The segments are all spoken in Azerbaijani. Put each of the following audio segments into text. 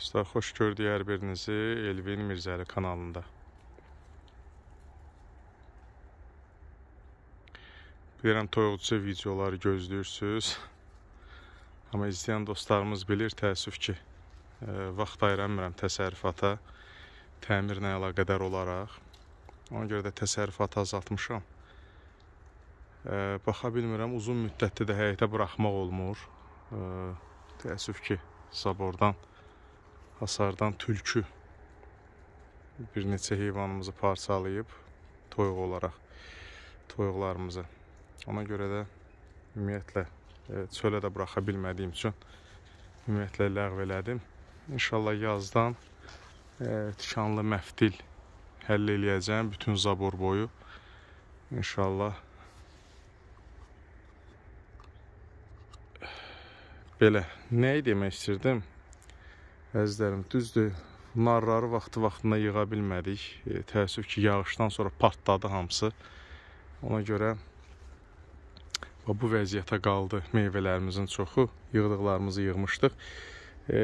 Dostlar xoş gördük hər birinizi Elvin Mirzəli kanalında. Bilirəm toyuqcu videoları gözləyirsiniz. Amma izləyən dostlarımız bilir təəssüf ki, e, vaxt ayıramıram təsərrüfata, təmirlə əlaqədar olaraq. Ona görə də təsərrüfatı azaltmışam. E, baxa bilmirəm, uzun müddətdə də həyətə buraxmaq olmur. E, təəssüf ki, sabordan hasardan tülkü bir neçə heyvanımızı parçalayıb toyuq olaraq toyuqlarımızı. Ona görə də ümumiyyətlə e, çölə də buraxa bilmədiyim üçün ümumiyyətlə ləğv elədim. İnşallah yazdan e, tikanlı məftil həll eləyəcəm bütün zabor boyu. İnşallah belə nəyi demək istirdim? Əzizlərim, düzdür, narları vaxtı-vaxtında yığa bilmədik. E, təəssüf ki, yağışdan sonra partladı hamısı. Ona görə bu vəziyyətə qaldı meyvələrimizin çoxu. Yığdıqlarımızı yığmışdıq. E,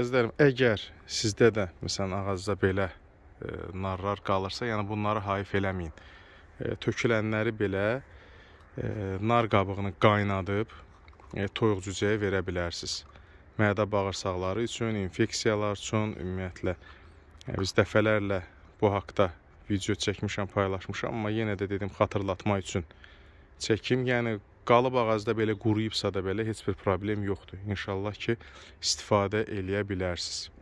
əzizlərim, əgər sizdə də, məsələn, ağacda belə e, narlar qalırsa, yəni bunları hayif eləməyin. E, tökülənləri belə e, nar qabığını qaynadıb e, toyuq cücəyə verə bilərsiniz mədə bağırsaqları üçün, infeksiyalar üçün ümumiyyətlə e, biz dəfələrlə bu haqqda video çəkmişəm, paylaşmışam, amma yenə də dedim xatırlatma üçün çəkim. Yəni qalıb ağacda belə quruyubsa da belə heç bir problem yoxdur. İnşallah ki istifadə eləyə bilərsiniz.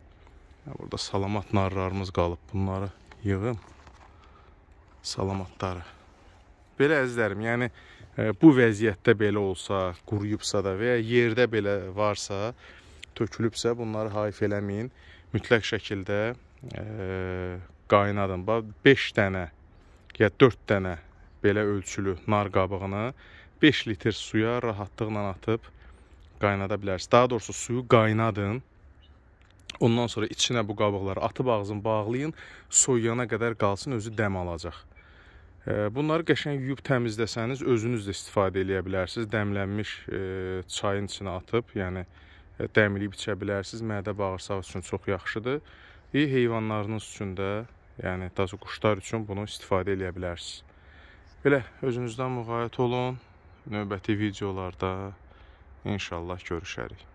Burada salamat narlarımız qalıb. Bunları yığım. Salamatları. Belə əzizlərim, yəni e, bu vəziyyətdə belə olsa, quruyubsa da və ya yerdə belə varsa, tökülübsə, bunları hayf eləməyin. Mütləq şəkildə e, qaynadın. 5 dənə ya 4 dənə belə ölçülü nar qabığını 5 litr suya rahatlıqla atıb qaynada bilərsiniz. Daha doğrusu suyu qaynadın. Ondan sonra içinə bu qabıqları atıb ağzını bağlayın, soyuyana qədər qalsın, özü dəm alacaq. E, bunları qəşəng yuyub təmizləsəniz özünüz də istifadə edə bilərsiniz. Dəmlənmiş e, çayın içinə atıb, yəni dəmləyib içə bilərsiniz. Mədə bağırsaq üçün çox yaxşıdır. İyi heyvanlarınız üçün də, yəni daha quşlar üçün bunu istifadə edə bilərsiniz. Belə özünüzdən müğayət olun. Növbəti videolarda inşallah görüşərik.